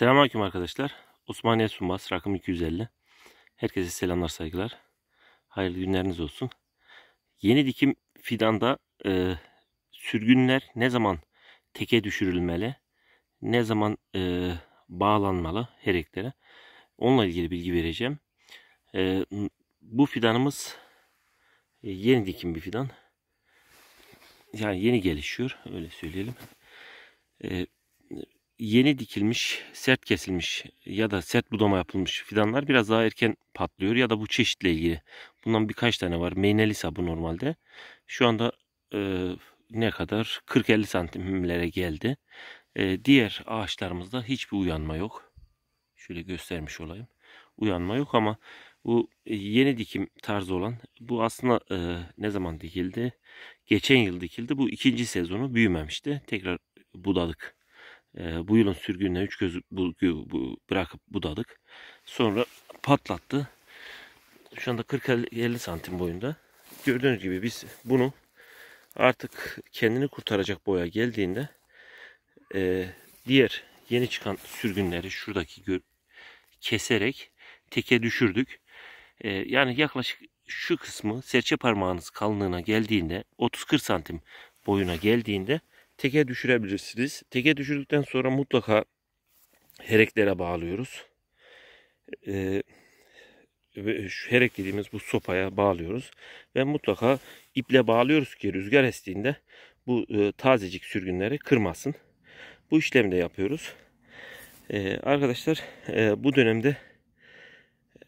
Selamünaleyküm arkadaşlar. Osmaniye Sunbas rakım 250. Herkese selamlar saygılar. Hayırlı günleriniz olsun. Yeni dikim fidanda e, sürgünler ne zaman teke düşürülmeli? Ne zaman e, bağlanmalı hereklere Onunla ilgili bilgi vereceğim. E, bu fidanımız e, yeni dikim bir fidan. Yani yeni gelişiyor öyle söyleyelim. E, yeni dikilmiş, sert kesilmiş ya da sert budama yapılmış fidanlar biraz daha erken patlıyor ya da bu çeşitle ilgili. Bundan birkaç tane var. Meynelisa bu normalde. Şu anda e, ne kadar? 40-50 santimlere geldi. E, diğer ağaçlarımızda hiçbir uyanma yok. Şöyle göstermiş olayım. Uyanma yok ama bu yeni dikim tarzı olan bu aslında e, ne zaman dikildi? Geçen yıl dikildi. Bu ikinci sezonu büyümemişti. Tekrar budadık ee, bu yılın sürgününe üç göz bu, bu, bırakıp budadık. Sonra patlattı. Şu anda 40-50 santim boyunda. Gördüğünüz gibi biz bunu artık kendini kurtaracak boya geldiğinde e, diğer yeni çıkan sürgünleri şuradaki keserek teke düşürdük. E, yani yaklaşık şu kısmı serçe parmağınız kalınlığına geldiğinde 30-40 santim boyuna geldiğinde teke düşürebilirsiniz. Teke düşürdükten sonra mutlaka hereklere bağlıyoruz. Ee, şu herek dediğimiz bu sopaya bağlıyoruz. Ve mutlaka iple bağlıyoruz ki rüzgar estiğinde bu e, tazecik sürgünleri kırmasın. Bu işlemi de yapıyoruz. Ee, arkadaşlar e, bu dönemde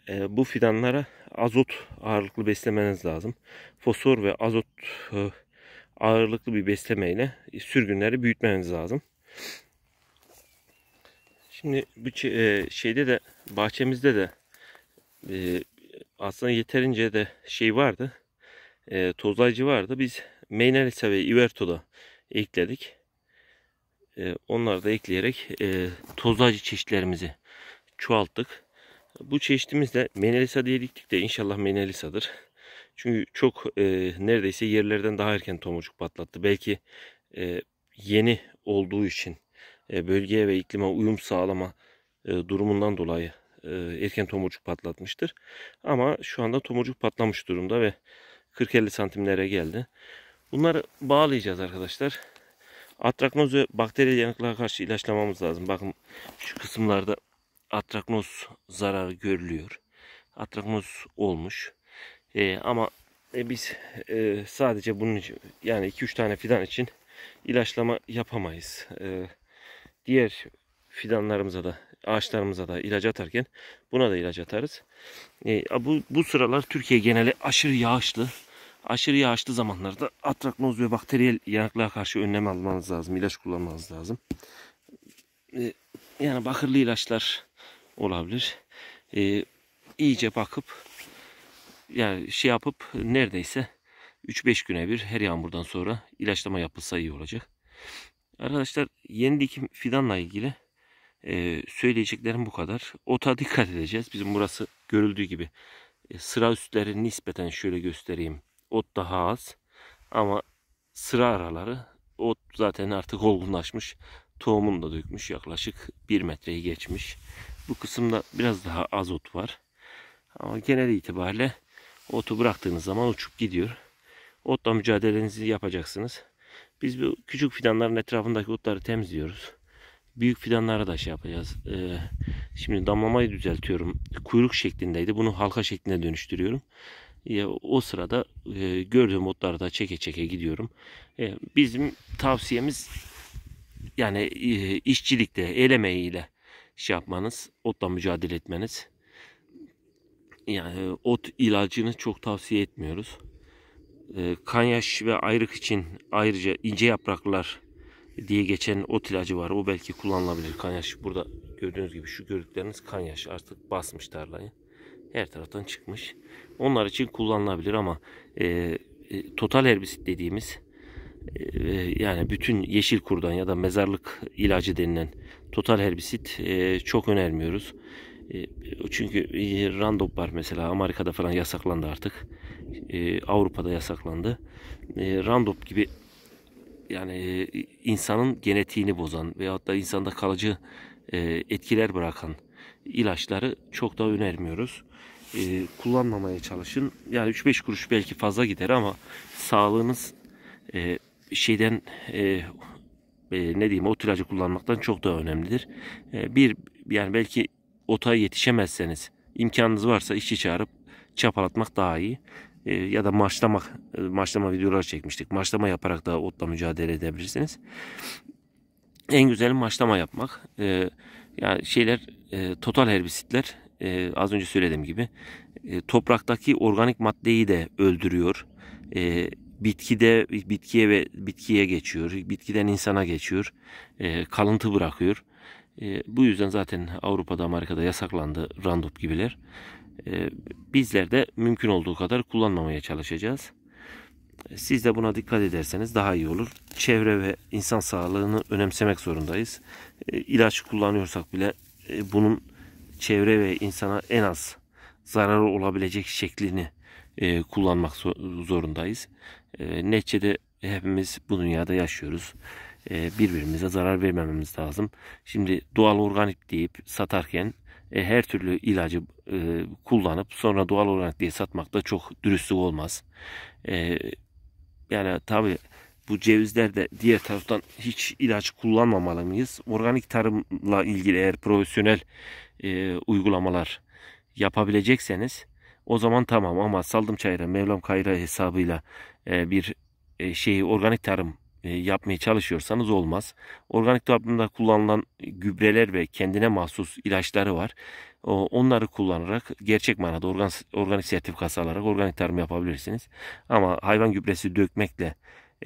e, bu fidanlara azot ağırlıklı beslemeniz lazım. Fosfor ve azot e, ağırlıklı bir beslemeyle e, sürgünleri büyütmeniz lazım. Şimdi bu e, şeyde de bahçemizde de e, aslında yeterince de şey vardı. Tozlayıcı vardı. Biz Meynelisa ve Iverto'da ekledik. Onları da ekleyerek tozlayıcı çeşitlerimizi çoğalttık. Bu çeşitimiz de Meynelisa diye diktik de inşallah Meynelisa'dır. Çünkü çok e, neredeyse yerlerden daha erken tomurcuk patlattı. Belki e, yeni olduğu için e, bölgeye ve iklime uyum sağlama e, durumundan dolayı e, erken tomurcuk patlatmıştır. Ama şu anda tomurcuk patlamış durumda ve 40-50 santimlere geldi. Bunları bağlayacağız arkadaşlar. Atraknoz ve bakteriyel yanıklığa karşı ilaçlamamız lazım. Bakın şu kısımlarda atraknoz zararı görülüyor. Atraknoz olmuş. E, ama e, biz e, sadece bunun için yani 2-3 tane fidan için ilaçlama yapamayız. E, diğer fidanlarımıza da ağaçlarımıza da ilaç atarken buna da ilaç atarız. E, bu, bu sıralar Türkiye geneli aşırı yağışlı. Aşırı yağışlı zamanlarda atraknoz ve bakteriyel yanıklığa karşı önlem almanız lazım. ilaç kullanmanız lazım. E, yani bakırlı ilaçlar olabilir. E, iyice bakıp yani şey yapıp e, neredeyse 3-5 güne bir her yağmurdan sonra ilaçlama yapılsa iyi olacak. Arkadaşlar yeni dikim fidanla ilgili e, söyleyeceklerim bu kadar. Ota dikkat edeceğiz. Bizim burası görüldüğü gibi e, sıra üstleri nispeten şöyle göstereyim. Ot daha az ama sıra araları ot zaten artık olgunlaşmış. Tohumunu da dökmüş yaklaşık 1 metreyi geçmiş. Bu kısımda biraz daha az ot var. Ama genel itibariyle otu bıraktığınız zaman uçup gidiyor. Otla mücadelenizi yapacaksınız. Biz bu küçük fidanların etrafındaki otları temizliyoruz. Büyük fidanlara da şey yapacağız. Ee, şimdi damlamayı düzeltiyorum. Kuyruk şeklindeydi. Bunu halka şeklinde dönüştürüyorum. Ya, ee, o sırada e, gördüğüm otları da çeke çeke gidiyorum. E, bizim tavsiyemiz yani e, işçilikte, el emeğiyle şey yapmanız, otla mücadele etmeniz yani e, ot ilacını çok tavsiye etmiyoruz. E, kanyaş ve ayrık için ayrıca ince yapraklar diye geçen ot ilacı var. O belki kullanılabilir. Kanyaş burada gördüğünüz gibi şu gördükleriniz kanyaş artık basmış tarlayı. Her taraftan çıkmış. Onlar için kullanılabilir ama e, e, total herbisit dediğimiz e, yani bütün yeşil kurdan ya da mezarlık ilacı denilen total herbisit e, çok önermiyoruz. E, çünkü e, randop var mesela Amerika'da falan yasaklandı artık. E, Avrupa'da yasaklandı. Randop gibi yani insanın genetiğini bozan veyahut da insanda kalıcı etkiler bırakan ilaçları çok da önermiyoruz. Kullanmamaya çalışın. Yani 3-5 kuruş belki fazla gider ama sağlığınız şeyden ne diyeyim o ilacı kullanmaktan çok daha önemlidir. Bir yani belki otağa yetişemezseniz imkanınız varsa işçi çağırıp çapalatmak daha iyi. E, ya da maçlamak, e, maçlama videolar çekmiştik. Maçlama yaparak da otla mücadele edebilirsiniz. En güzeli maçlama yapmak. E, ee, yani şeyler e, total herbisitler e, az önce söylediğim gibi e, topraktaki organik maddeyi de öldürüyor. E, bitkide bitkiye ve bitkiye geçiyor. Bitkiden insana geçiyor. E, kalıntı bırakıyor. E, bu yüzden zaten Avrupa'da Amerika'da yasaklandı randup gibiler. E, bizler de mümkün olduğu kadar kullanmamaya çalışacağız. Siz de buna dikkat ederseniz daha iyi olur. Çevre ve insan sağlığını önemsemek zorundayız. E, ilaç kullanıyorsak bile e, bunun çevre ve insana en az zararı olabilecek şeklini e, kullanmak zorundayız. E, neticede hepimiz bu dünyada yaşıyoruz. E, birbirimize zarar vermememiz lazım. Şimdi doğal organik deyip satarken e, her türlü ilacı e, kullanıp sonra doğal organik diye satmak da çok dürüstlük olmaz. Yani tabi bu cevizlerde diğer taraftan hiç ilaç kullanmamalı mıyız? Organik tarımla ilgili eğer profesyonel uygulamalar yapabilecekseniz o zaman tamam ama saldım çayıra Mevlam Kayra hesabıyla bir şeyi organik tarım e, yapmaya çalışıyorsanız olmaz. Organik tarımda kullanılan gübreler ve kendine mahsus ilaçları var. Onları kullanarak gerçek manada organik sertifikası alarak organik tarım yapabilirsiniz. Ama hayvan gübresi dökmekle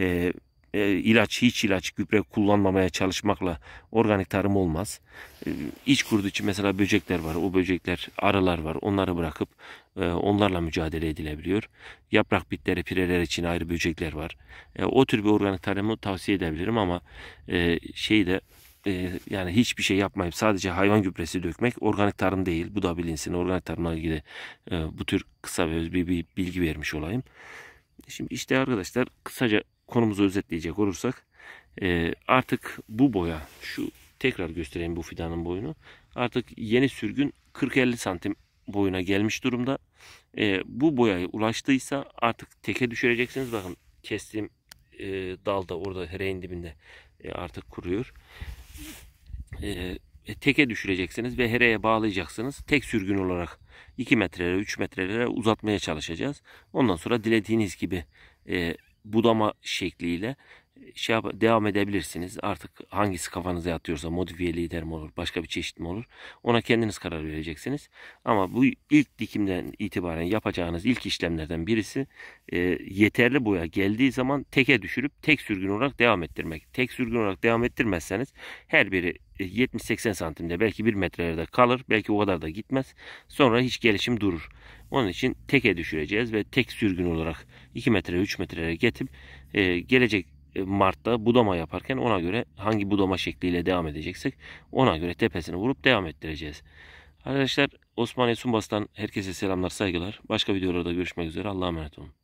e, e, ilaç hiç ilaç gübre kullanmamaya çalışmakla organik tarım olmaz. E, iç kurdu için mesela böcekler var. O böcekler arılar var. Onları bırakıp e, onlarla mücadele edilebiliyor. Yaprak bitleri pireler için ayrı böcekler var. E, o tür bir organik tarımı tavsiye edebilirim ama e, şeyde yani hiçbir şey yapmayıp sadece hayvan gübresi dökmek organik tarım değil. Bu da bilinsin. Organik tarımla ilgili bu tür kısa bir bilgi vermiş olayım. Şimdi işte arkadaşlar kısaca konumuzu özetleyecek olursak e, artık bu boya şu tekrar göstereyim bu fidanın boyunu. Artık yeni sürgün 40-50 santim boyuna gelmiş durumda. E, bu boyaya ulaştıysa artık teke düşüreceksiniz. Bakın kestiğim e, dal orada hereğin dibinde e, artık kuruyor. E, e teke düşüreceksiniz ve hereye bağlayacaksınız. Tek sürgün olarak 2 metrelere 3 metrelere uzatmaya çalışacağız. Ondan sonra dilediğiniz gibi e, budama şekliyle şey yap, devam edebilirsiniz. Artık hangisi kafanıza yatıyorsa modifiye lider mi olur, başka bir çeşit mi olur? Ona kendiniz karar vereceksiniz. Ama bu ilk dikimden itibaren yapacağınız ilk işlemlerden birisi e, yeterli boya geldiği zaman teke düşürüp tek sürgün olarak devam ettirmek. Tek sürgün olarak devam ettirmezseniz her biri 70-80 e, santimde belki 1 metrelerde kalır. Belki o kadar da gitmez. Sonra hiç gelişim durur. Onun için teke düşüreceğiz ve tek sürgün olarak 2 metre 3 metreye getip e, gelecek e, Mart'ta budama yaparken ona göre hangi budama şekliyle devam edeceksek ona göre tepesini vurup devam ettireceğiz. Arkadaşlar Osmaniye Sumbas'tan herkese selamlar saygılar. Başka videolarda görüşmek üzere Allah'a emanet olun.